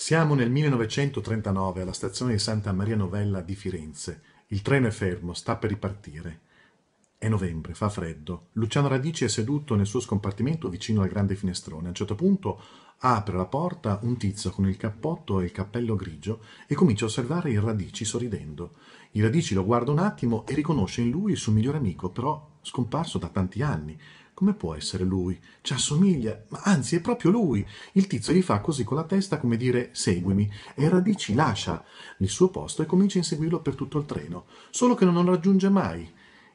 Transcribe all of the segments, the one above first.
Siamo nel 1939 alla stazione di Santa Maria Novella di Firenze. Il treno è fermo, sta per ripartire. È novembre, fa freddo. Luciano Radici è seduto nel suo scompartimento vicino al grande finestrone. A un certo punto apre la porta un tizio con il cappotto e il cappello grigio e comincia a osservare il Radici sorridendo. Il Radici lo guarda un attimo e riconosce in lui il suo migliore amico, però scomparso da tanti anni. Come può essere lui? Ci assomiglia, ma anzi è proprio lui. Il tizio gli fa così con la testa come dire seguimi e Radici lascia il suo posto e comincia a inseguirlo per tutto il treno, solo che non lo raggiunge mai.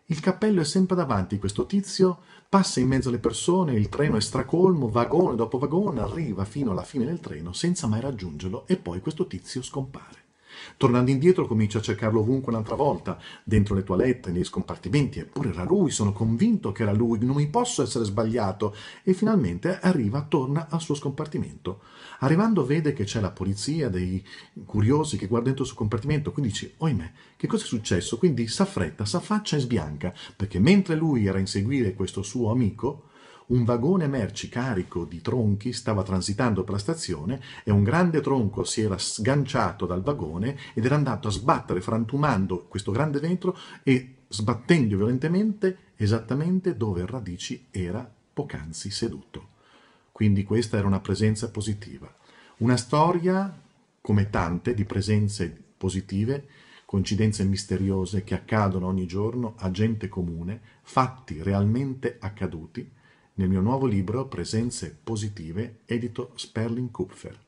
Il cappello è sempre davanti, questo tizio passa in mezzo alle persone, il treno è stracolmo, vagone dopo vagone, arriva fino alla fine del treno senza mai raggiungerlo e poi questo tizio scompare. Tornando indietro comincia a cercarlo ovunque un'altra volta, dentro le toilette, negli scompartimenti, eppure era lui, sono convinto che era lui, non mi posso essere sbagliato. E finalmente arriva, torna al suo scompartimento. Arrivando vede che c'è la polizia, dei curiosi che guardano dentro il suo compartimento, quindi dice, oimè, che cosa è successo? Quindi s'affretta, s'affaccia e sbianca, perché mentre lui era a inseguire questo suo amico, un vagone merci carico di tronchi stava transitando per la stazione e un grande tronco si era sganciato dal vagone ed era andato a sbattere frantumando questo grande vetro e sbattendo violentemente esattamente dove Radici era poc'anzi seduto. Quindi questa era una presenza positiva. Una storia, come tante, di presenze positive, coincidenze misteriose che accadono ogni giorno a gente comune, fatti realmente accaduti, nel mio nuovo libro Presenze positive, edito Sperling Kupfer.